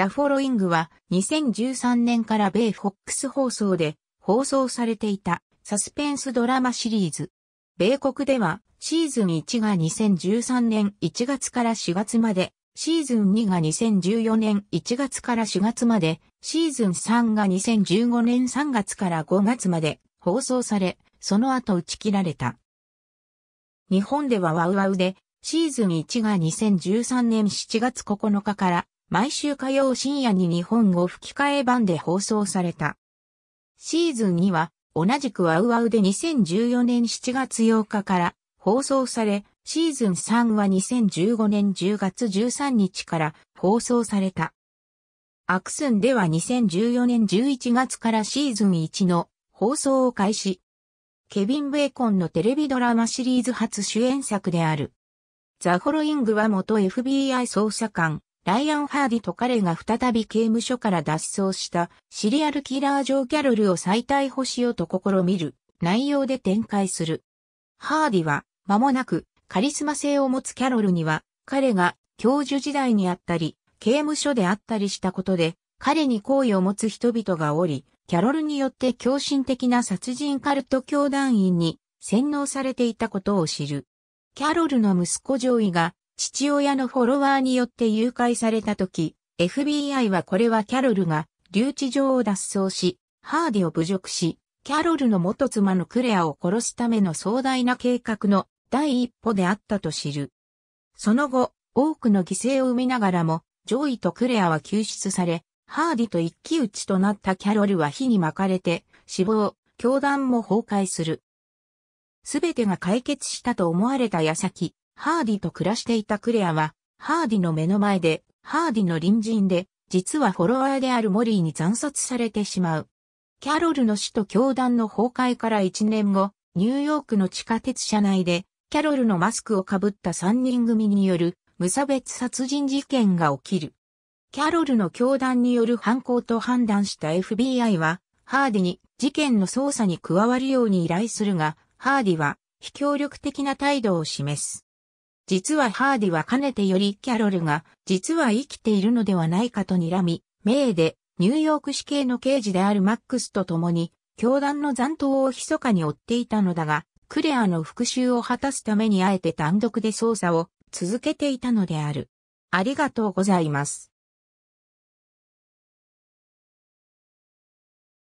ザ・フォロイングは2013年から米フォックス放送で放送されていたサスペンスドラマシリーズ。米国ではシーズン1が2013年1月から4月まで、シーズン2が2014年1月から4月まで、シーズン3が2015年3月から5月まで放送され、その後打ち切られた。日本ではワウワウで、シーズン1が2013年7月9日から毎週火曜深夜に日本語吹き替え版で放送された。シーズン2は、同じくワウワウで2014年7月8日から放送され、シーズン3は2015年10月13日から放送された。アクスンでは2014年11月からシーズン1の放送を開始。ケビン・ベーコンのテレビドラマシリーズ初主演作である。ザ・ホロイングは元 FBI 捜査官、ライアン・ハーディと彼が再び刑務所から脱走したシリアルキラー・ジョー・キャロルを再逮捕しようと試みる内容で展開する。ハーディは間もなくカリスマ性を持つキャロルには彼が教授時代にあったり刑務所であったりしたことで彼に好意を持つ人々がおり、キャロルによって狂信的な殺人カルト教団員に洗脳されていたことを知る。キャロルの息子上位が父親のフォロワーによって誘拐された時、FBI はこれはキャロルが留置場を脱走し、ハーディを侮辱し、キャロルの元妻のクレアを殺すための壮大な計画の第一歩であったと知る。その後、多くの犠牲を生みながらも、ジョイとクレアは救出され、ハーディと一騎打ちとなったキャロルは火に巻かれて死亡、教団も崩壊する。すべてが解決したと思われた矢先、ハーディと暮らしていたクレアは、ハーディの目の前で、ハーディの隣人で、実はフォロワーであるモリーに惨殺されてしまう。キャロルの死と教団の崩壊から1年後、ニューヨークの地下鉄車内で、キャロルのマスクをかぶった3人組による無差別殺人事件が起きる。キャロルの教団による犯行と判断した FBI は、ハーディに事件の捜査に加わるように依頼するが、ハーディは非協力的な態度を示す。実はハーディはかねてよりキャロルが実は生きているのではないかと睨み、名でニューヨーク市警の刑事であるマックスと共に教団の残党を密かに追っていたのだが、クレアの復讐を果たすためにあえて単独で捜査を続けていたのである。ありがとうございます。